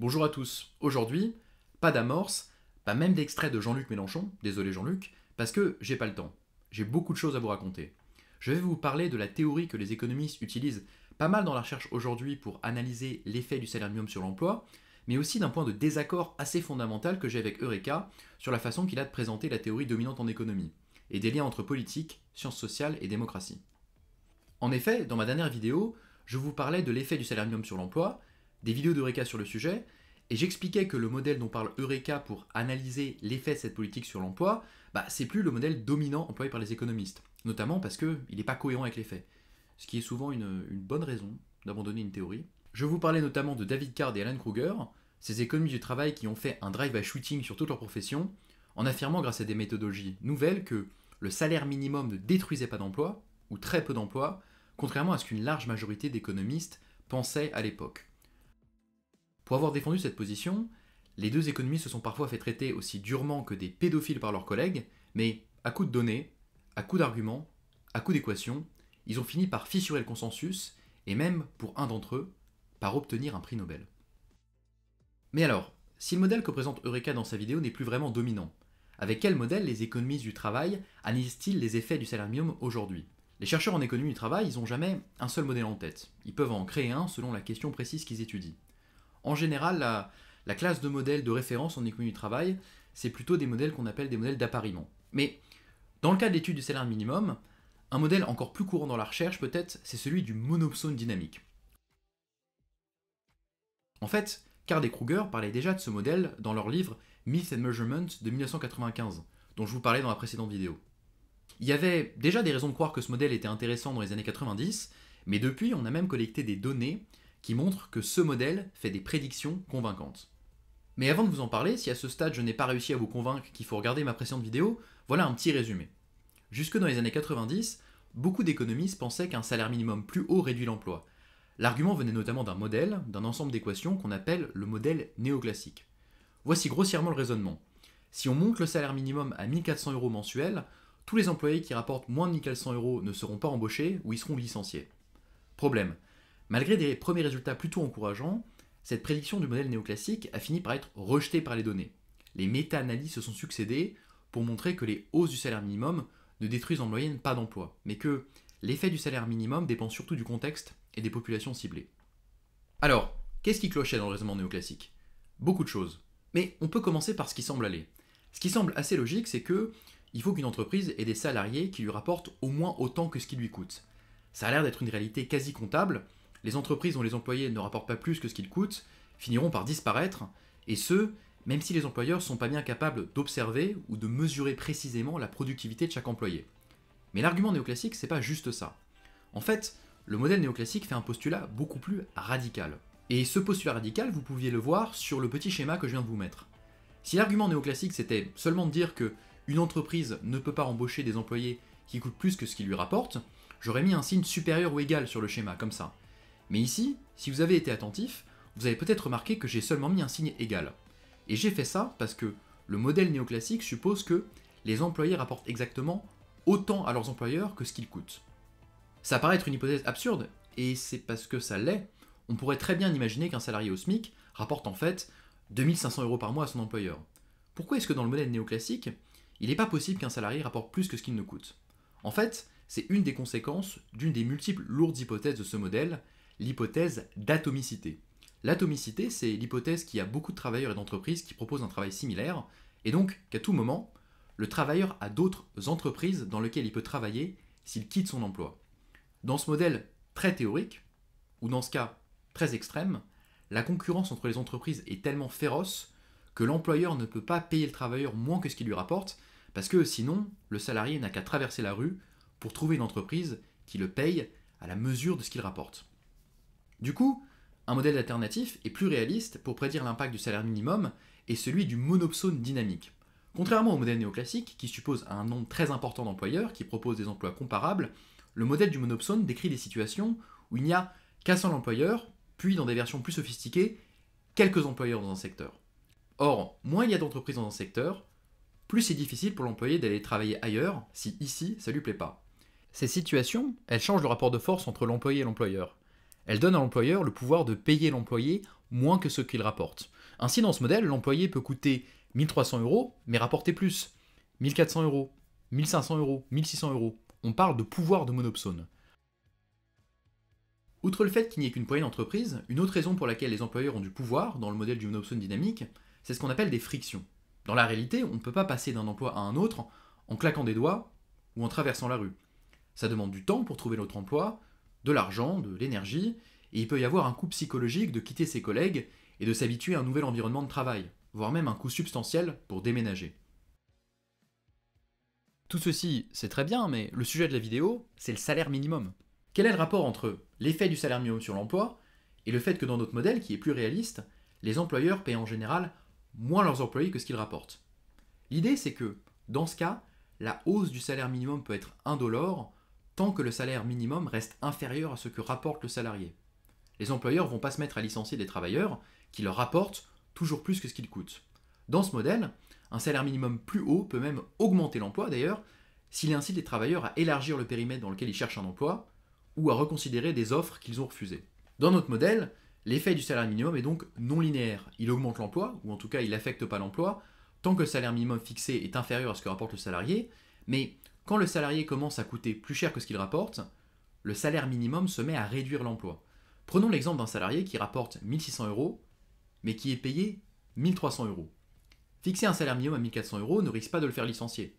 Bonjour à tous. Aujourd'hui, pas d'amorce, pas même d'extrait de Jean-Luc Mélenchon, désolé Jean-Luc, parce que j'ai pas le temps. J'ai beaucoup de choses à vous raconter. Je vais vous parler de la théorie que les économistes utilisent pas mal dans la recherche aujourd'hui pour analyser l'effet du salaire minimum sur l'emploi, mais aussi d'un point de désaccord assez fondamental que j'ai avec Eureka sur la façon qu'il a de présenter la théorie dominante en économie, et des liens entre politique, sciences sociales et démocratie. En effet, dans ma dernière vidéo, je vous parlais de l'effet du salaire minimum sur l'emploi, des vidéos d'Eureka sur le sujet, et j'expliquais que le modèle dont parle Eureka pour analyser l'effet de cette politique sur l'emploi, bah, c'est plus le modèle dominant employé par les économistes, notamment parce qu'il n'est pas cohérent avec les faits, ce qui est souvent une, bonne raison d'abandonner une théorie. Je vous parlais notamment de David Card et Alan Kruger, ces économistes du travail qui ont fait un drive by shooting sur toute leur profession, en affirmant grâce à des méthodologies nouvelles que le salaire minimum ne détruisait pas d'emploi, ou très peu d'emplois, contrairement à ce qu'une large majorité d'économistes pensaient à l'époque. Pour avoir défendu cette position, les deux économistes se sont parfois fait traiter aussi durement que des pédophiles par leurs collègues, mais à coups de données, à coups d'arguments, à coup d'équations, ils ont fini par fissurer le consensus, et même, pour un d'entre eux, par obtenir un prix Nobel. Mais alors, si le modèle que présente Eureka dans sa vidéo n'est plus vraiment dominant, avec quel modèle les économistes du travail analysent-ils les effets du salarium aujourd'hui Les chercheurs en économie du travail, ils n'ont jamais un seul modèle en tête. Ils peuvent en créer un selon la question précise qu'ils étudient. En général, la, classe de modèles de référence en économie du travail, c'est plutôt des modèles qu'on appelle des modèles d'appariement. Mais dans le cas d'étude du salaire minimum, un modèle encore plus courant dans la recherche peut-être, c'est celui du monopsone dynamique. En fait, Card et Kruger parlaient déjà de ce modèle dans leur livre Myth and Measurement de 1995, dont je vous parlais dans la précédente vidéo. Il y avait déjà des raisons de croire que ce modèle était intéressant dans les années 90, mais depuis on a même collecté des données qui montre que ce modèle fait des prédictions convaincantes. Mais avant de vous en parler, si à ce stade je n'ai pas réussi à vous convaincre qu'il faut regarder ma précédente vidéo, voilà un petit résumé. Jusque dans les années 90, beaucoup d'économistes pensaient qu'un salaire minimum plus haut réduit l'emploi. L'argument venait notamment d'un modèle, d'un ensemble d'équations qu'on appelle le modèle néoclassique. Voici grossièrement le raisonnement. Si on monte le salaire minimum à 1400 euros mensuels, tous les employés qui rapportent moins de 1400 euros ne seront pas embauchés ou ils seront licenciés. Problème, Malgré des premiers résultats plutôt encourageants, cette prédiction du modèle néoclassique a fini par être rejetée par les données. Les méta-analyses se sont succédées pour montrer que les hausses du salaire minimum ne détruisent en moyenne pas d'emplois, mais que l'effet du salaire minimum dépend surtout du contexte et des populations ciblées. Alors, qu'est-ce qui clochait dans le raisonnement néoclassique Beaucoup de choses. Mais on peut commencer par ce qui semble aller. Ce qui semble assez logique, c'est que il faut qu'une entreprise ait des salariés qui lui rapportent au moins autant que ce qui lui coûte. Ça a l'air d'être une réalité quasi comptable, les entreprises dont les employés ne rapportent pas plus que ce qu'ils coûtent finiront par disparaître, et ce, même si les employeurs ne sont pas bien capables d'observer ou de mesurer précisément la productivité de chaque employé. Mais l'argument néoclassique, c'est pas juste ça. En fait, le modèle néoclassique fait un postulat beaucoup plus radical. Et ce postulat radical, vous pouviez le voir sur le petit schéma que je viens de vous mettre. Si l'argument néoclassique c'était seulement de dire que une entreprise ne peut pas embaucher des employés qui coûtent plus que ce qu'ils lui rapportent, j'aurais mis un signe supérieur ou égal sur le schéma, comme ça. Mais ici, si vous avez été attentif, vous avez peut-être remarqué que j'ai seulement mis un signe égal. Et j'ai fait ça parce que le modèle néoclassique suppose que les employés rapportent exactement autant à leurs employeurs que ce qu'ils coûtent. Ça paraît être une hypothèse absurde, et c'est parce que ça l'est, on pourrait très bien imaginer qu'un salarié au SMIC rapporte en fait 2500 euros par mois à son employeur. Pourquoi est-ce que dans le modèle néoclassique, il n'est pas possible qu'un salarié rapporte plus que ce qu'il ne coûte En fait, c'est une des conséquences d'une des multiples lourdes hypothèses de ce modèle, l'hypothèse d'atomicité. L'atomicité, c'est l'hypothèse qu'il y a beaucoup de travailleurs et d'entreprises qui proposent un travail similaire, et donc qu'à tout moment, le travailleur a d'autres entreprises dans lesquelles il peut travailler s'il quitte son emploi. Dans ce modèle très théorique, ou dans ce cas très extrême, la concurrence entre les entreprises est tellement féroce que l'employeur ne peut pas payer le travailleur moins que ce qu'il lui rapporte, parce que sinon, le salarié n'a qu'à traverser la rue pour trouver une entreprise qui le paye à la mesure de ce qu'il rapporte. Du coup, un modèle alternatif et plus réaliste pour prédire l'impact du salaire minimum est celui du monopsone dynamique. Contrairement au modèle néoclassique, qui suppose un nombre très important d'employeurs qui proposent des emplois comparables, le modèle du monopsone décrit des situations où il n'y a qu'un seul employeur, puis dans des versions plus sophistiquées, quelques employeurs dans un secteur. Or, moins il y a d'entreprises dans un secteur, plus c'est difficile pour l'employé d'aller travailler ailleurs si ici ça lui plaît pas. Ces situations, elles changent le rapport de force entre l'employé et l'employeur. Elle donne à l'employeur le pouvoir de payer l'employé moins que ce qu'il rapporte. Ainsi, dans ce modèle, l'employé peut coûter 1300 euros, mais rapporter plus. 1400 euros, 1500 euros, 1600 euros. On parle de pouvoir de monopsone. Outre le fait qu'il n'y ait qu'une poignée d'entreprise, une autre raison pour laquelle les employeurs ont du pouvoir dans le modèle du monopsone dynamique, c'est ce qu'on appelle des frictions. Dans la réalité, on ne peut pas passer d'un emploi à un autre en claquant des doigts ou en traversant la rue. Ça demande du temps pour trouver l'autre emploi, de l'argent, de l'énergie, et il peut y avoir un coût psychologique de quitter ses collègues et de s'habituer à un nouvel environnement de travail, voire même un coût substantiel pour déménager. Tout ceci, c'est très bien, mais le sujet de la vidéo, c'est le salaire minimum. Quel est le rapport entre l'effet du salaire minimum sur l'emploi et le fait que dans notre modèle, qui est plus réaliste, les employeurs paient en général moins leurs employés que ce qu'ils rapportent L'idée, c'est que, dans ce cas, la hausse du salaire minimum peut être indolore que le salaire minimum reste inférieur à ce que rapporte le salarié. Les employeurs ne vont pas se mettre à licencier des travailleurs qui leur rapportent toujours plus que ce qu'ils coûtent. Dans ce modèle, un salaire minimum plus haut peut même augmenter l'emploi d'ailleurs, s'il incite les travailleurs à élargir le périmètre dans lequel ils cherchent un emploi, ou à reconsidérer des offres qu'ils ont refusées. Dans notre modèle, l'effet du salaire minimum est donc non linéaire. Il augmente l'emploi, ou en tout cas il n'affecte pas l'emploi, tant que le salaire minimum fixé est inférieur à ce que rapporte le salarié, mais quand le salarié commence à coûter plus cher que ce qu'il rapporte, le salaire minimum se met à réduire l'emploi. Prenons l'exemple d'un salarié qui rapporte 1600 euros, mais qui est payé 1300 euros. Fixer un salaire minimum à 1400 euros ne risque pas de le faire licencier.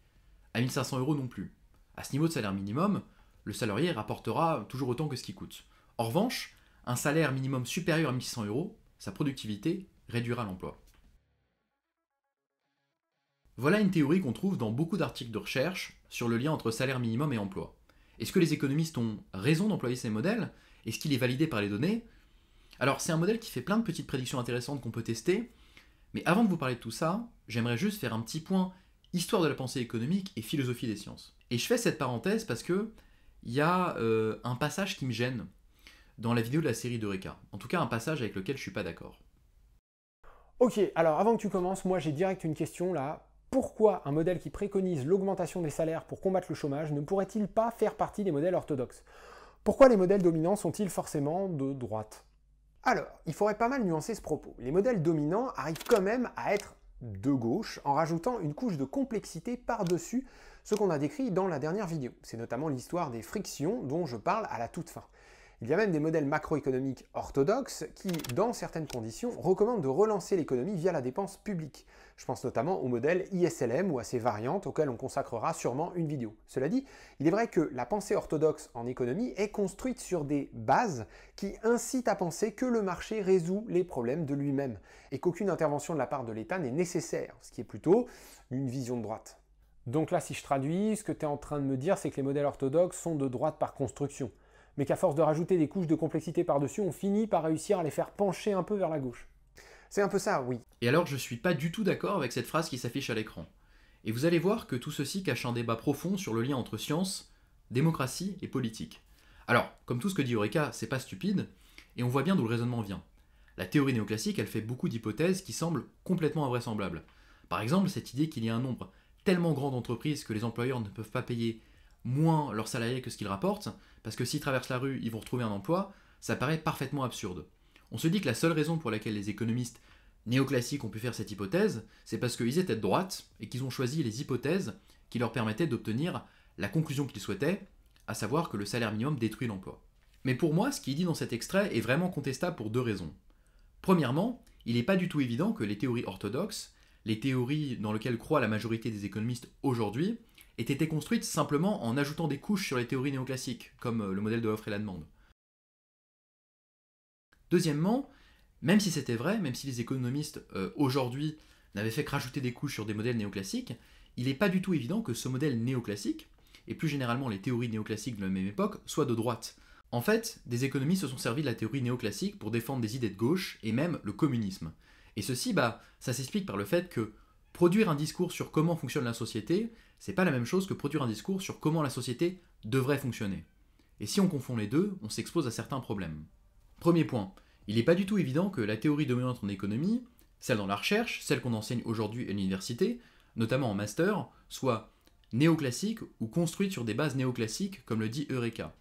À 1500 euros non plus. À ce niveau de salaire minimum, le salarié rapportera toujours autant que ce qu'il coûte. En revanche, un salaire minimum supérieur à 1600 euros, sa productivité réduira l'emploi. Voilà une théorie qu'on trouve dans beaucoup d'articles de recherche sur le lien entre salaire minimum et emploi. Est-ce que les économistes ont raison d'employer ces modèles Est-ce qu'il est validé par les données Alors c'est un modèle qui fait plein de petites prédictions intéressantes qu'on peut tester, mais avant de vous parler de tout ça, j'aimerais juste faire un petit point histoire de la pensée économique et philosophie des sciences. Et je fais cette parenthèse parce que il y a euh, un passage qui me gêne dans la vidéo de la série d'Eureka. En tout cas, un passage avec lequel je suis pas d'accord. Ok, alors avant que tu commences, moi j'ai direct une question là pourquoi un modèle qui préconise l'augmentation des salaires pour combattre le chômage ne pourrait-il pas faire partie des modèles orthodoxes Pourquoi les modèles dominants sont-ils forcément de droite Alors, il faudrait pas mal nuancer ce propos. Les modèles dominants arrivent quand même à être de gauche en rajoutant une couche de complexité par-dessus ce qu'on a décrit dans la dernière vidéo. C'est notamment l'histoire des frictions dont je parle à la toute fin. Il y a même des modèles macroéconomiques orthodoxes qui, dans certaines conditions, recommandent de relancer l'économie via la dépense publique. Je pense notamment au modèle ISLM ou à ses variantes auxquelles on consacrera sûrement une vidéo. Cela dit, il est vrai que la pensée orthodoxe en économie est construite sur des bases qui incitent à penser que le marché résout les problèmes de lui-même et qu'aucune intervention de la part de l'État n'est nécessaire, ce qui est plutôt une vision de droite. Donc là, si je traduis, ce que tu es en train de me dire, c'est que les modèles orthodoxes sont de droite par construction mais qu'à force de rajouter des couches de complexité par-dessus, on finit par réussir à les faire pencher un peu vers la gauche. C'est un peu ça, oui. Et alors je suis pas du tout d'accord avec cette phrase qui s'affiche à l'écran. Et vous allez voir que tout ceci cache un débat profond sur le lien entre science, démocratie et politique. Alors, comme tout ce que dit Eureka, c'est pas stupide, et on voit bien d'où le raisonnement vient. La théorie néoclassique, elle fait beaucoup d'hypothèses qui semblent complètement invraisemblables. Par exemple, cette idée qu'il y a un nombre tellement grand d'entreprises que les employeurs ne peuvent pas payer moins leurs salariés que ce qu'ils rapportent, parce que s'ils traversent la rue, ils vont retrouver un emploi, ça paraît parfaitement absurde. On se dit que la seule raison pour laquelle les économistes néoclassiques ont pu faire cette hypothèse, c'est parce qu'ils étaient de droite et qu'ils ont choisi les hypothèses qui leur permettaient d'obtenir la conclusion qu'ils souhaitaient, à savoir que le salaire minimum détruit l'emploi. Mais pour moi, ce qui est dit dans cet extrait est vraiment contestable pour deux raisons. Premièrement, il n'est pas du tout évident que les théories orthodoxes, les théories dans lesquelles croit la majorité des économistes aujourd'hui, aient été construites simplement en ajoutant des couches sur les théories néoclassiques, comme euh, le modèle de l'offre et la demande. Deuxièmement, même si c'était vrai, même si les économistes euh, aujourd'hui n'avaient fait que rajouter des couches sur des modèles néoclassiques, il n'est pas du tout évident que ce modèle néoclassique, et plus généralement les théories néoclassiques de la même époque, soient de droite. En fait, des économistes se sont servis de la théorie néoclassique pour défendre des idées de gauche et même le communisme. Et ceci, bah, ça s'explique par le fait que produire un discours sur comment fonctionne la société, c'est pas la même chose que produire un discours sur comment la société devrait fonctionner. Et si on confond les deux, on s'expose à certains problèmes. Premier point, il n'est pas du tout évident que la théorie dominante en économie, celle dans la recherche, celle qu'on enseigne aujourd'hui à l'université, notamment en master, soit néoclassique ou construite sur des bases néoclassiques, comme le dit Eureka.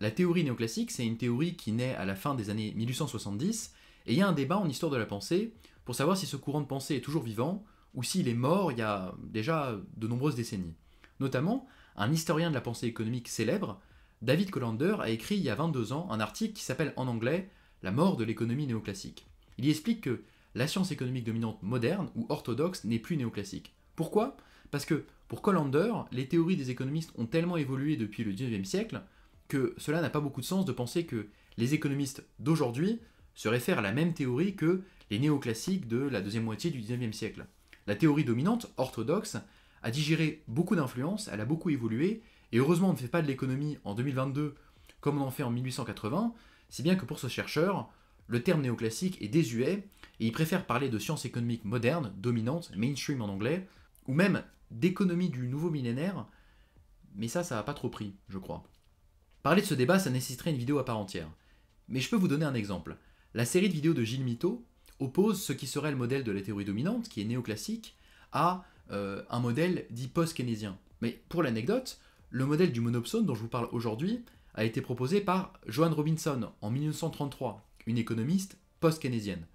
La théorie néoclassique, c'est une théorie qui naît à la fin des années 1870, et il y a un débat en histoire de la pensée pour savoir si ce courant de pensée est toujours vivant, ou s'il est mort il y a déjà de nombreuses décennies. Notamment, un historien de la pensée économique célèbre, David Collander, a écrit il y a 22 ans un article qui s'appelle en anglais La mort de l'économie néoclassique. Il y explique que la science économique dominante moderne ou orthodoxe n'est plus néoclassique. Pourquoi Parce que pour Collander, les théories des économistes ont tellement évolué depuis le 19e siècle que cela n'a pas beaucoup de sens de penser que les économistes d'aujourd'hui se réfèrent à la même théorie que les néoclassiques de la deuxième moitié du 19e siècle. La théorie dominante, orthodoxe, a digéré beaucoup d'influences, elle a beaucoup évolué, et heureusement on ne fait pas de l'économie en 2022 comme on en fait en 1880, si bien que pour ce chercheur, le terme néoclassique est désuet, et il préfère parler de sciences économiques modernes, dominantes, mainstream en anglais, ou même d'économie du nouveau millénaire, mais ça, ça n'a pas trop pris, je crois. Parler de ce débat, ça nécessiterait une vidéo à part entière. Mais je peux vous donner un exemple. La série de vidéos de Gilles Mito, oppose ce qui serait le modèle de la théorie dominante, qui est néoclassique, à euh, un modèle dit post-keynésien. Mais pour l'anecdote, le modèle du monopsone dont je vous parle aujourd'hui a été proposé par Joan Robinson en 1933, une économiste post-keynésienne.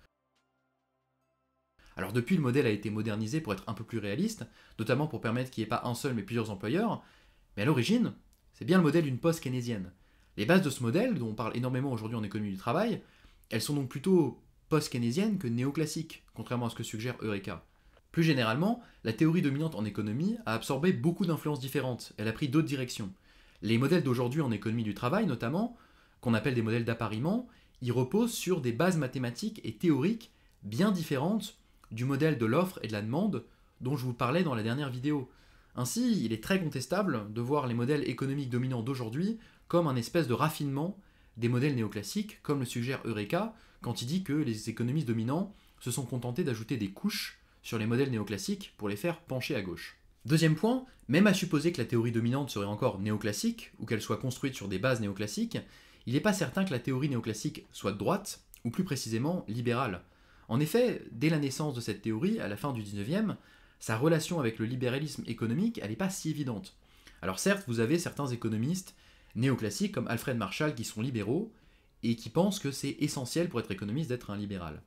Alors depuis, le modèle a été modernisé pour être un peu plus réaliste, notamment pour permettre qu'il n'y ait pas un seul mais plusieurs employeurs, mais à l'origine, c'est bien le modèle d'une post-keynésienne. Les bases de ce modèle, dont on parle énormément aujourd'hui en économie du travail, elles sont donc plutôt post-keynésienne que néoclassique, contrairement à ce que suggère Eureka. Plus généralement, la théorie dominante en économie a absorbé beaucoup d'influences différentes, elle a pris d'autres directions. Les modèles d'aujourd'hui en économie du travail notamment, qu'on appelle des modèles d'appariement, ils reposent sur des bases mathématiques et théoriques bien différentes du modèle de l'offre et de la demande dont je vous parlais dans la dernière vidéo. Ainsi, il est très contestable de voir les modèles économiques dominants d'aujourd'hui comme un espèce de raffinement des modèles néoclassiques, comme le suggère Eureka quand il dit que les économistes dominants se sont contentés d'ajouter des couches sur les modèles néoclassiques pour les faire pencher à gauche. Deuxième point, même à supposer que la théorie dominante serait encore néoclassique, ou qu'elle soit construite sur des bases néoclassiques, il n'est pas certain que la théorie néoclassique soit de droite, ou plus précisément libérale. En effet, dès la naissance de cette théorie, à la fin du 19e, sa relation avec le libéralisme économique, n'est pas si évidente. Alors certes, vous avez certains économistes néoclassiques comme Alfred Marshall qui sont libéraux et qui pensent que c'est essentiel pour être économiste d'être un libéral.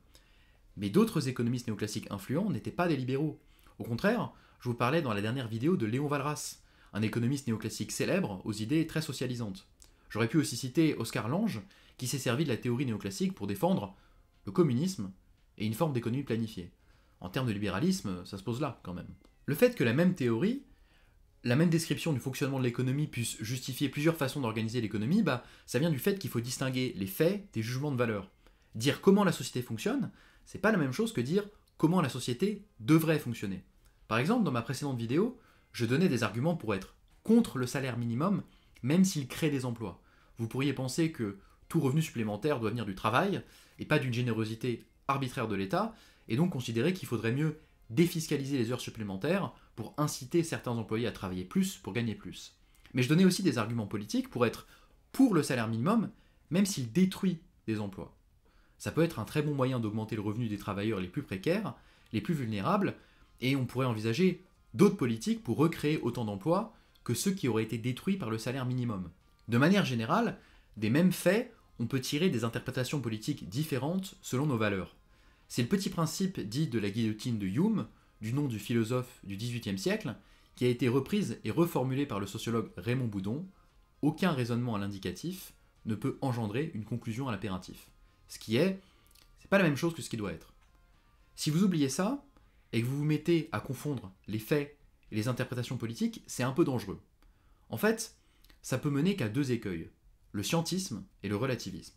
Mais d'autres économistes néoclassiques influents n'étaient pas des libéraux. Au contraire, je vous parlais dans la dernière vidéo de Léon Valras, un économiste néoclassique célèbre aux idées très socialisantes. J'aurais pu aussi citer Oscar Lange, qui s'est servi de la théorie néoclassique pour défendre le communisme et une forme d'économie planifiée. En termes de libéralisme, ça se pose là quand même. Le fait que la même théorie la même description du fonctionnement de l'économie puisse justifier plusieurs façons d'organiser l'économie, bah, ça vient du fait qu'il faut distinguer les faits des jugements de valeur. Dire comment la société fonctionne, c'est pas la même chose que dire comment la société devrait fonctionner. Par exemple, dans ma précédente vidéo, je donnais des arguments pour être contre le salaire minimum, même s'il crée des emplois. Vous pourriez penser que tout revenu supplémentaire doit venir du travail, et pas d'une générosité arbitraire de l'État, et donc considérer qu'il faudrait mieux défiscaliser les heures supplémentaires pour inciter certains employés à travailler plus pour gagner plus. Mais je donnais aussi des arguments politiques pour être pour le salaire minimum, même s'il détruit des emplois. Ça peut être un très bon moyen d'augmenter le revenu des travailleurs les plus précaires, les plus vulnérables, et on pourrait envisager d'autres politiques pour recréer autant d'emplois que ceux qui auraient été détruits par le salaire minimum. De manière générale, des mêmes faits, on peut tirer des interprétations politiques différentes selon nos valeurs. C'est le petit principe dit de la guillotine de Hume, du nom du philosophe du XVIIIe siècle, qui a été reprise et reformulée par le sociologue Raymond Boudon, aucun raisonnement à l'indicatif ne peut engendrer une conclusion à l'impératif. Ce qui est, c'est pas la même chose que ce qui doit être. Si vous oubliez ça, et que vous vous mettez à confondre les faits et les interprétations politiques, c'est un peu dangereux. En fait, ça peut mener qu'à deux écueils, le scientisme et le relativisme.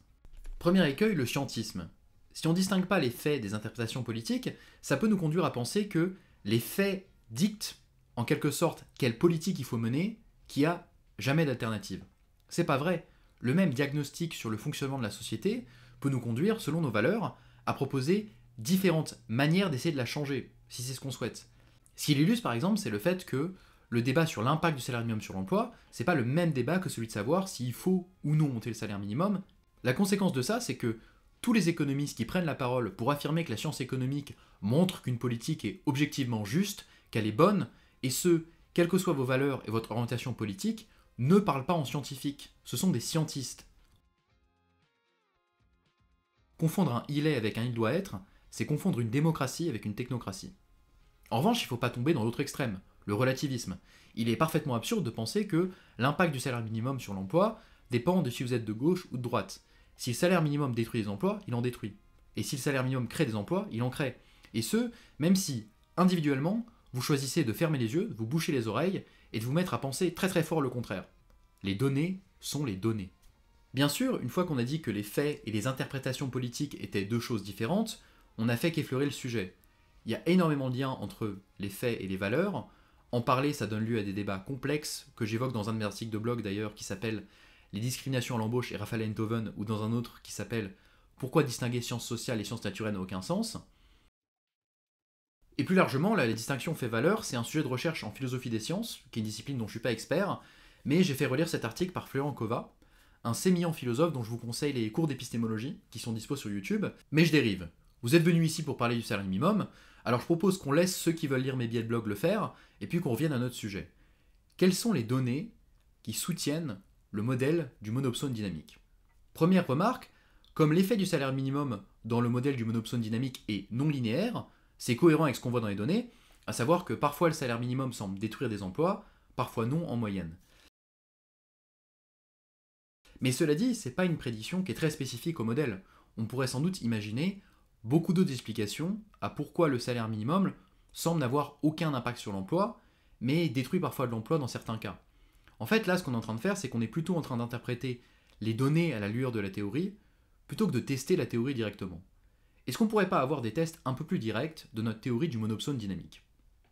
Premier écueil, le scientisme, si on ne distingue pas les faits des interprétations politiques, ça peut nous conduire à penser que les faits dictent, en quelque sorte, quelle politique il faut mener, qui a jamais d'alternative. C'est pas vrai. Le même diagnostic sur le fonctionnement de la société peut nous conduire, selon nos valeurs, à proposer différentes manières d'essayer de la changer, si c'est ce qu'on souhaite. Ce qu'il illustre par exemple, c'est le fait que le débat sur l'impact du salaire minimum sur l'emploi, c'est pas le même débat que celui de savoir s'il faut ou non monter le salaire minimum. La conséquence de ça, c'est que tous les économistes qui prennent la parole pour affirmer que la science économique montre qu'une politique est objectivement juste, qu'elle est bonne, et ce, quelles que soient vos valeurs et votre orientation politique, ne parlent pas en scientifique, ce sont des scientistes. Confondre un il est avec un il doit être, c'est confondre une démocratie avec une technocratie. En revanche, il ne faut pas tomber dans l'autre extrême, le relativisme. Il est parfaitement absurde de penser que l'impact du salaire minimum sur l'emploi dépend de si vous êtes de gauche ou de droite. Si le salaire minimum détruit des emplois, il en détruit. Et si le salaire minimum crée des emplois, il en crée. Et ce, même si, individuellement, vous choisissez de fermer les yeux, de vous boucher les oreilles et de vous mettre à penser très très fort le contraire. Les données sont les données. Bien sûr, une fois qu'on a dit que les faits et les interprétations politiques étaient deux choses différentes, on a fait qu'effleurer le sujet. Il y a énormément de liens entre les faits et les valeurs. En parler, ça donne lieu à des débats complexes que j'évoque dans un de mes articles de blog d'ailleurs qui s'appelle les discriminations à l'embauche et Raphaël Eindhoven, ou dans un autre qui s'appelle Pourquoi distinguer sciences sociales et sciences naturelles n'a aucun sens Et plus largement, là, la distinction fait valeur, c'est un sujet de recherche en philosophie des sciences, qui est une discipline dont je ne suis pas expert, mais j'ai fait relire cet article par Florent Kova, un sémillant philosophe dont je vous conseille les cours d'épistémologie, qui sont dispo sur YouTube, mais je dérive. Vous êtes venu ici pour parler du salaire minimum, alors je propose qu'on laisse ceux qui veulent lire mes billets de blog le faire, et puis qu'on revienne à notre sujet. Quelles sont les données qui soutiennent le modèle du monopsone dynamique. Première remarque, comme l'effet du salaire minimum dans le modèle du monopsone dynamique est non linéaire, c'est cohérent avec ce qu'on voit dans les données, à savoir que parfois le salaire minimum semble détruire des emplois, parfois non en moyenne. Mais cela dit, c'est pas une prédiction qui est très spécifique au modèle. On pourrait sans doute imaginer beaucoup d'autres explications à pourquoi le salaire minimum semble n'avoir aucun impact sur l'emploi, mais détruit parfois de l'emploi dans certains cas. En fait, là, ce qu'on est en train de faire, c'est qu'on est plutôt en train d'interpréter les données à la lueur de la théorie, plutôt que de tester la théorie directement. Est-ce qu'on pourrait pas avoir des tests un peu plus directs de notre théorie du monopsone dynamique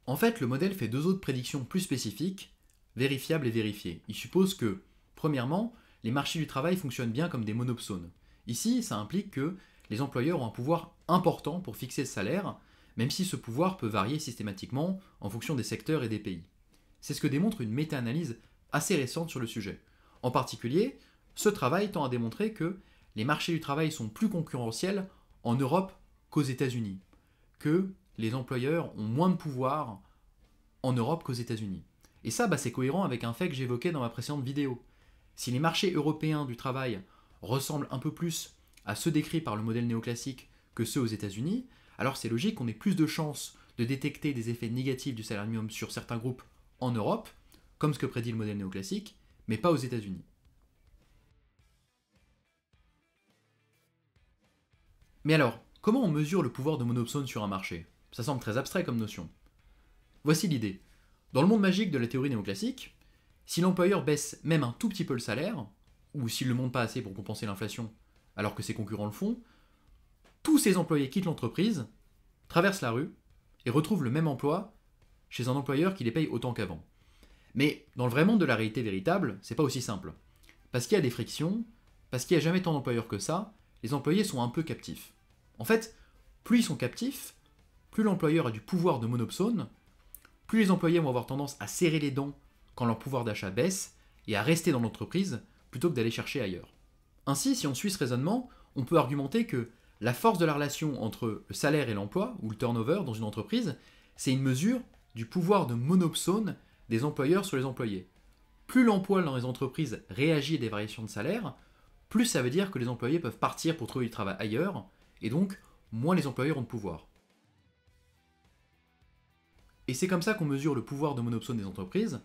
En fait, le modèle fait deux autres prédictions plus spécifiques, vérifiables et vérifiées. Il suppose que, premièrement, les marchés du travail fonctionnent bien comme des monopsones. Ici, ça implique que les employeurs ont un pouvoir important pour fixer le salaire, même si ce pouvoir peut varier systématiquement en fonction des secteurs et des pays. C'est ce que démontre une méta-analyse assez récentes sur le sujet. En particulier, ce travail tend à démontrer que les marchés du travail sont plus concurrentiels en Europe qu'aux États-Unis, que les employeurs ont moins de pouvoir en Europe qu'aux États-Unis. Et ça, bah, c'est cohérent avec un fait que j'évoquais dans ma précédente vidéo. Si les marchés européens du travail ressemblent un peu plus à ceux décrits par le modèle néoclassique que ceux aux États-Unis, alors c'est logique qu'on ait plus de chances de détecter des effets négatifs du salaire minimum sur certains groupes en Europe comme ce que prédit le modèle néoclassique, mais pas aux États-Unis. Mais alors, comment on mesure le pouvoir de monopsone sur un marché Ça semble très abstrait comme notion. Voici l'idée. Dans le monde magique de la théorie néoclassique, si l'employeur baisse même un tout petit peu le salaire, ou s'il ne le monte pas assez pour compenser l'inflation, alors que ses concurrents le font, tous ses employés quittent l'entreprise, traversent la rue, et retrouvent le même emploi chez un employeur qui les paye autant qu'avant. Mais dans le vrai monde de la réalité véritable, c'est pas aussi simple. Parce qu'il y a des frictions, parce qu'il n'y a jamais tant d'employeurs que ça, les employés sont un peu captifs. En fait, plus ils sont captifs, plus l'employeur a du pouvoir de monopsone, plus les employés vont avoir tendance à serrer les dents quand leur pouvoir d'achat baisse et à rester dans l'entreprise plutôt que d'aller chercher ailleurs. Ainsi, si on suit ce raisonnement, on peut argumenter que la force de la relation entre le salaire et l'emploi, ou le turnover dans une entreprise, c'est une mesure du pouvoir de monopsone des employeurs sur les employés. Plus l'emploi dans les entreprises réagit à des variations de salaire, plus ça veut dire que les employés peuvent partir pour trouver du travail ailleurs, et donc moins les employeurs ont de pouvoir. Et c'est comme ça qu'on mesure le pouvoir de monopsone des entreprises,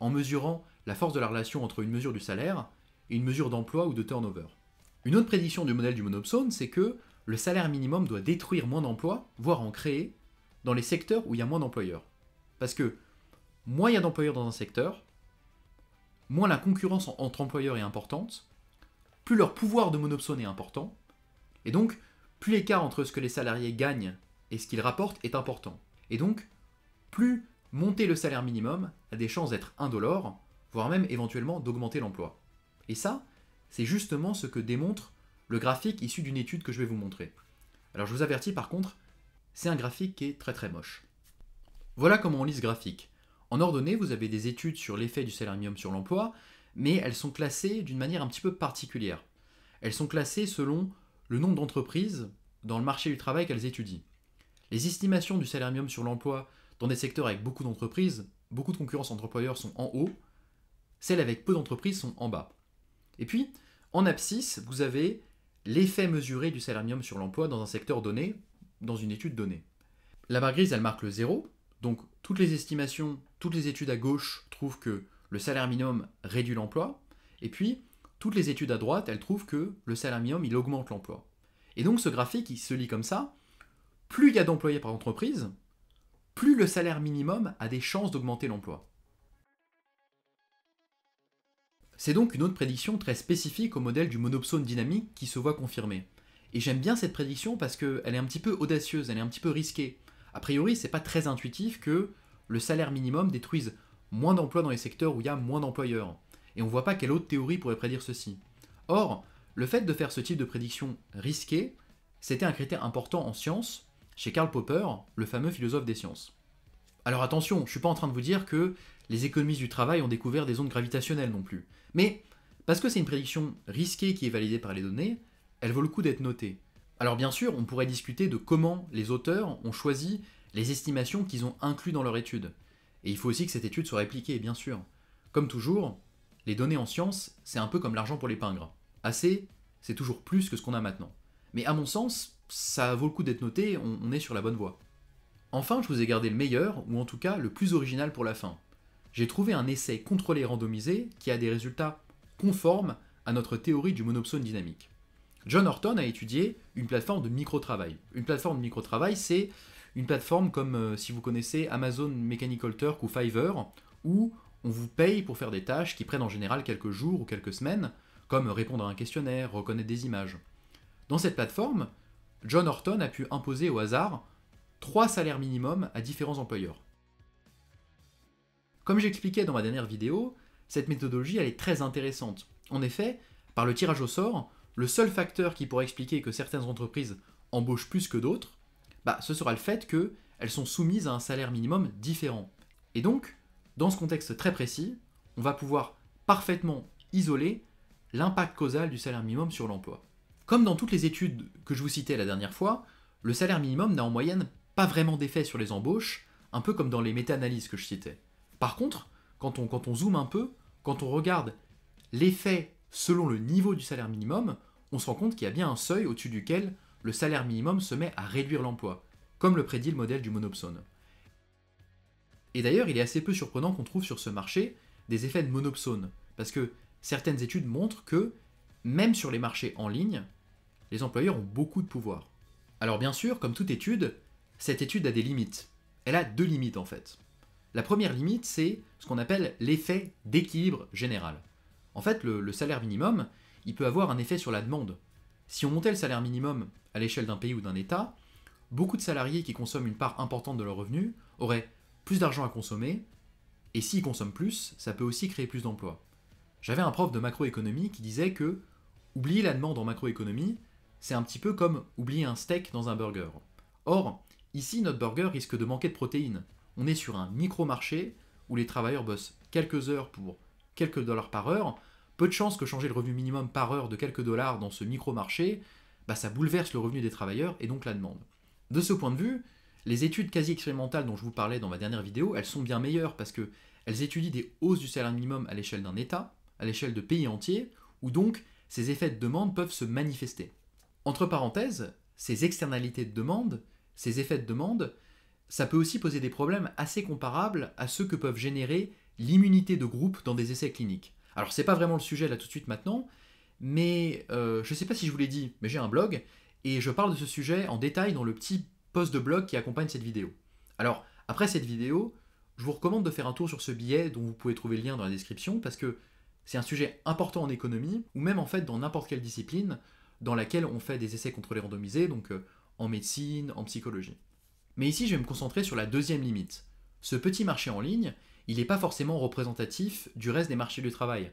en mesurant la force de la relation entre une mesure du salaire et une mesure d'emploi ou de turnover. Une autre prédiction du modèle du monopsone, c'est que le salaire minimum doit détruire moins d'emplois, voire en créer, dans les secteurs où il y a moins d'employeurs. Parce que moins il y a d'employeurs dans un secteur, moins la concurrence entre employeurs est importante, plus leur pouvoir de monopsone est important, et donc plus l'écart entre ce que les salariés gagnent et ce qu'ils rapportent est important. Et donc, plus monter le salaire minimum a des chances d'être indolore, voire même éventuellement d'augmenter l'emploi. Et ça, c'est justement ce que démontre le graphique issu d'une étude que je vais vous montrer. Alors je vous avertis par contre, c'est un graphique qui est très très moche. Voilà comment on lit ce graphique. En ordonnée, vous avez des études sur l'effet du salarium sur l'emploi, mais elles sont classées d'une manière un petit peu particulière. Elles sont classées selon le nombre d'entreprises dans le marché du travail qu'elles étudient. Les estimations du salarium sur l'emploi dans des secteurs avec beaucoup d'entreprises, beaucoup de concurrence entre employeurs sont en haut, celles avec peu d'entreprises sont en bas. Et puis, en abscisse, vous avez l'effet mesuré du salarium sur l'emploi dans un secteur donné, dans une étude donnée. La barre grise, elle marque le zéro, donc toutes les estimations, toutes les études à gauche trouvent que le salaire minimum réduit l'emploi, et puis toutes les études à droite, elles trouvent que le salaire minimum, il augmente l'emploi. Et donc ce graphique, il se lit comme ça, plus il y a d'employés par entreprise, plus le salaire minimum a des chances d'augmenter l'emploi. C'est donc une autre prédiction très spécifique au modèle du monopsone dynamique qui se voit confirmée. Et j'aime bien cette prédiction parce qu'elle est un petit peu audacieuse, elle est un petit peu risquée a priori, c'est pas très intuitif que le salaire minimum détruise moins d'emplois dans les secteurs où il y a moins d'employeurs. Et on voit pas quelle autre théorie pourrait prédire ceci. Or, le fait de faire ce type de prédiction risquée, c'était un critère important en science chez Karl Popper, le fameux philosophe des sciences. Alors attention, je suis pas en train de vous dire que les économistes du travail ont découvert des ondes gravitationnelles non plus. Mais parce que c'est une prédiction risquée qui est validée par les données, elle vaut le coup d'être notée. Alors bien sûr, on pourrait discuter de comment les auteurs ont choisi les estimations qu'ils ont incluses dans leur étude. Et il faut aussi que cette étude soit répliquée, bien sûr. Comme toujours, les données en science, c'est un peu comme l'argent pour les pingres. Assez, c'est toujours plus que ce qu'on a maintenant. Mais à mon sens, ça vaut le coup d'être noté, on, est sur la bonne voie. Enfin, je vous ai gardé le meilleur, ou en tout cas le plus original pour la fin. J'ai trouvé un essai contrôlé randomisé qui a des résultats conformes à notre théorie du monopsone dynamique. John Horton a étudié une plateforme de micro-travail. Une plateforme de micro-travail, c'est une plateforme comme, euh, si vous connaissez, Amazon Mechanical Turk ou Fiverr, où on vous paye pour faire des tâches qui prennent en général quelques jours ou quelques semaines, comme répondre à un questionnaire, reconnaître des images. Dans cette plateforme, John Horton a pu imposer au hasard trois salaires minimums à différents employeurs. Comme j'expliquais dans ma dernière vidéo, cette méthodologie elle est très intéressante. En effet, par le tirage au sort, le seul facteur qui pourrait expliquer que certaines entreprises embauchent plus que d'autres, bah, ce sera le fait qu'elles sont soumises à un salaire minimum différent. Et donc, dans ce contexte très précis, on va pouvoir parfaitement isoler l'impact causal du salaire minimum sur l'emploi. Comme dans toutes les études que je vous citais la dernière fois, le salaire minimum n'a en moyenne pas vraiment d'effet sur les embauches, un peu comme dans les méta-analyses que je citais. Par contre, quand on zoome un peu, quand on regarde l'effet selon le niveau du salaire minimum, on se rend compte qu'il y a bien un seuil au-dessus duquel le salaire minimum se met à réduire l'emploi, comme le prédit le modèle du monopsone. Et d'ailleurs, il est assez peu surprenant qu'on trouve sur ce marché des effets de monopsone, parce que certaines études montrent que, même sur les marchés en ligne, les employeurs ont beaucoup de pouvoir. Alors bien sûr, comme toute étude, cette étude a des limites. Elle a deux limites en fait. La première limite, c'est ce qu'on appelle l'effet d'équilibre général. En fait, le, salaire minimum, il peut avoir un effet sur la demande. Si on montait le salaire minimum à l'échelle d'un pays ou d'un État, beaucoup de salariés qui consomment une part importante de leurs revenus auraient plus d'argent à consommer, et s'ils consomment plus, ça peut aussi créer plus d'emplois. J'avais un prof de macroéconomie qui disait que oublier la demande en macroéconomie, c'est un petit peu comme oublier un steak dans un burger. Or, ici, notre burger risque de manquer de protéines. On est sur un micro-marché où les travailleurs bossent quelques heures pour quelques dollars par heure, peu de chances que changer le revenu minimum par heure de quelques dollars dans ce micro-marché, bah, ça bouleverse le revenu des travailleurs et donc la demande. De ce point de vue, les études quasi expérimentales dont je vous parlais dans ma dernière vidéo, elles sont bien meilleures parce que elles étudient des hausses du salaire minimum à l'échelle d'un État, à l'échelle de pays entiers, où donc ces effets de demande peuvent se manifester. Entre parenthèses, ces externalités de demande, ces effets de demande, ça peut aussi poser des problèmes assez comparables à ceux que peuvent générer l'immunité de groupe dans des essais cliniques. Alors c'est pas vraiment le sujet là tout de suite maintenant, mais je euh, je sais pas si je vous l'ai dit, mais j'ai un blog et je parle de ce sujet en détail dans le petit post de blog qui accompagne cette vidéo. Alors après cette vidéo, je vous recommande de faire un tour sur ce billet dont vous pouvez trouver le lien dans la description parce que c'est un sujet important en économie ou même en fait dans n'importe quelle discipline dans laquelle on fait des essais contrôlés randomisés, donc euh, en médecine, en psychologie. Mais ici, je vais me concentrer sur la deuxième limite, ce petit marché en ligne il n'est pas forcément représentatif du reste des marchés du travail.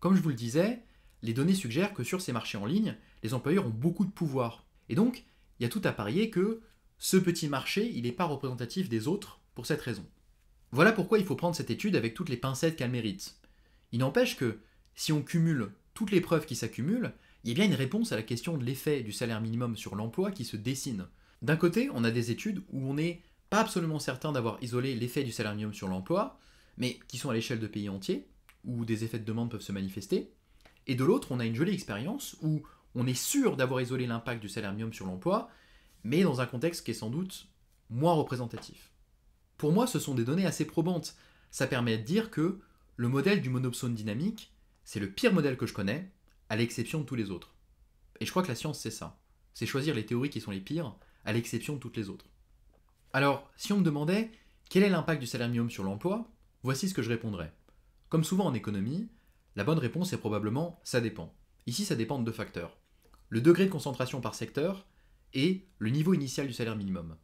Comme je vous le disais, les données suggèrent que sur ces marchés en ligne, les employeurs ont beaucoup de pouvoir. Et donc, il y a tout à parier que ce petit marché, il n'est pas représentatif des autres pour cette raison. Voilà pourquoi il faut prendre cette étude avec toutes les pincettes qu'elle mérite. Il n'empêche que, si on cumule toutes les preuves qui s'accumulent, il y a bien une réponse à la question de l'effet du salaire minimum sur l'emploi qui se dessine. D'un côté, on a des études où on n'est pas absolument certain d'avoir isolé l'effet du salaire minimum sur l'emploi, mais qui sont à l'échelle de pays entiers, où des effets de demande peuvent se manifester. Et de l'autre, on a une jolie expérience où on est sûr d'avoir isolé l'impact du salaire minimum sur l'emploi, mais dans un contexte qui est sans doute moins représentatif. Pour moi, ce sont des données assez probantes. Ça permet de dire que le modèle du monopsone dynamique, c'est le pire modèle que je connais, à l'exception de tous les autres. Et je crois que la science, c'est ça. C'est choisir les théories qui sont les pires, à l'exception de toutes les autres. Alors, si on me demandait quel est l'impact du salaire minimum sur l'emploi, Voici ce que je répondrai. Comme souvent en économie, la bonne réponse est probablement ⁇ ça dépend ⁇ Ici, ça dépend de deux facteurs. Le degré de concentration par secteur et le niveau initial du salaire minimum.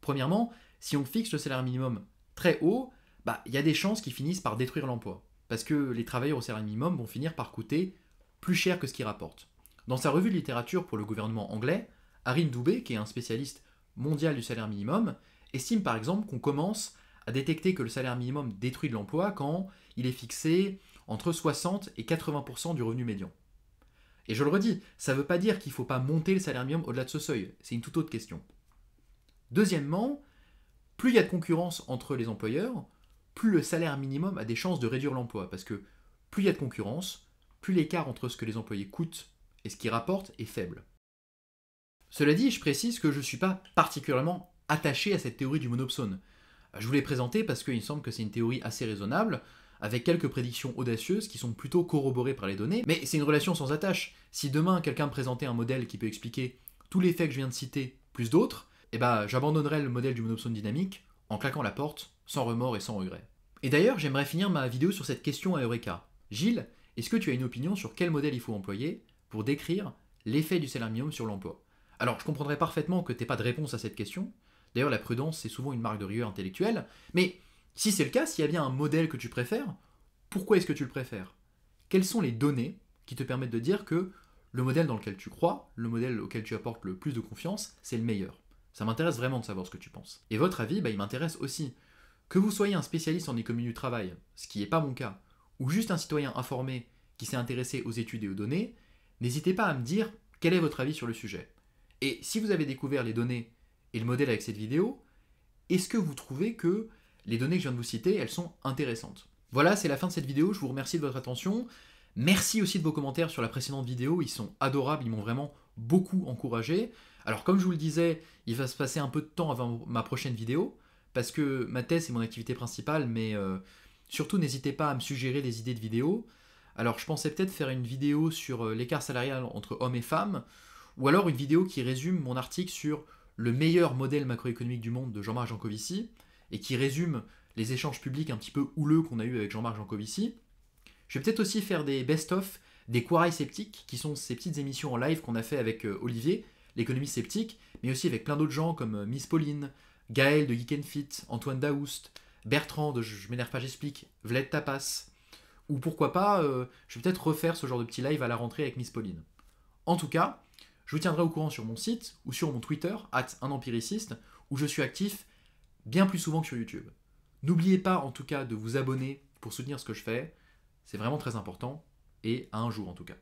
Premièrement, si on fixe le salaire minimum très haut, bah, il y a des chances qu'il finissent par détruire l'emploi. Parce que les travailleurs au salaire minimum vont finir par coûter plus cher que ce qu'ils rapportent. Dans sa revue de littérature pour le gouvernement anglais, Arine Doubet, qui est un spécialiste mondial du salaire minimum, estime par exemple qu'on commence a détecté que le salaire minimum détruit de l'emploi quand il est fixé entre 60 et 80% du revenu médian. Et je le redis, ça ne veut pas dire qu'il ne faut pas monter le salaire minimum au-delà de ce seuil, c'est une toute autre question. Deuxièmement, plus il y a de concurrence entre les employeurs, plus le salaire minimum a des chances de réduire l'emploi, parce que plus il y a de concurrence, plus l'écart entre ce que les employés coûtent et ce qu'ils rapportent est faible. Cela dit, je précise que je ne suis pas particulièrement attaché à cette théorie du monopsone. Je vous l'ai présenté parce qu'il me semble que c'est une théorie assez raisonnable, avec quelques prédictions audacieuses qui sont plutôt corroborées par les données, mais c'est une relation sans attache. Si demain quelqu'un me présentait un modèle qui peut expliquer tous les faits que je viens de citer, plus d'autres, eh ben, j'abandonnerais le modèle du monopsone dynamique en claquant la porte, sans remords et sans regret. Et d'ailleurs, j'aimerais finir ma vidéo sur cette question à Eureka. Gilles, est-ce que tu as une opinion sur quel modèle il faut employer pour décrire l'effet du salaire sur l'emploi Alors, je comprendrais parfaitement que tu pas de réponse à cette question, D'ailleurs, la prudence, c'est souvent une marque de rigueur intellectuelle. Mais si c'est le cas, s'il y a bien un modèle que tu préfères, pourquoi est-ce que tu le préfères Quelles sont les données qui te permettent de dire que le modèle dans lequel tu crois, le modèle auquel tu apportes le plus de confiance, c'est le meilleur Ça m'intéresse vraiment de savoir ce que tu penses. Et votre avis, bah, il m'intéresse aussi. Que vous soyez un spécialiste en économie du travail, ce qui n'est pas mon cas, ou juste un citoyen informé qui s'est intéressé aux études et aux données, n'hésitez pas à me dire quel est votre avis sur le sujet. Et si vous avez découvert les données le modèle avec cette vidéo, est-ce que vous trouvez que les données que je viens de vous citer, elles sont intéressantes Voilà, c'est la fin de cette vidéo, je vous remercie de votre attention. Merci aussi de vos commentaires sur la précédente vidéo, ils sont adorables, ils m'ont vraiment beaucoup encouragé. Alors comme je vous le disais, il va se passer un peu de temps avant ma prochaine vidéo, parce que ma thèse est mon activité principale, mais euh, surtout n'hésitez pas à me suggérer des idées de vidéos. Alors je pensais peut-être faire une vidéo sur euh, l'écart salarial entre hommes et femmes, ou alors une vidéo qui résume mon article sur le meilleur modèle macroéconomique du monde de Jean-Marc Jancovici, et qui résume les échanges publics un petit peu houleux qu'on a eu avec Jean-Marc Jancovici. Je vais peut-être aussi faire des best-of des Quarais sceptiques, qui sont ces petites émissions en live qu'on a fait avec euh, Olivier, l'économie sceptique, mais aussi avec plein d'autres gens comme euh, Miss Pauline, Gaël de Geek Fit, Antoine Daoust, Bertrand de Je m'énerve pas, j'explique, Vlad Tapas, ou pourquoi pas, euh, je vais peut-être refaire ce genre de petit live à la rentrée avec Miss Pauline. En tout cas, je vous tiendrai au courant sur mon site ou sur mon Twitter, unempiriciste, où je suis actif bien plus souvent que sur YouTube. N'oubliez pas en tout cas de vous abonner pour soutenir ce que je fais, c'est vraiment très important, et à un jour en tout cas.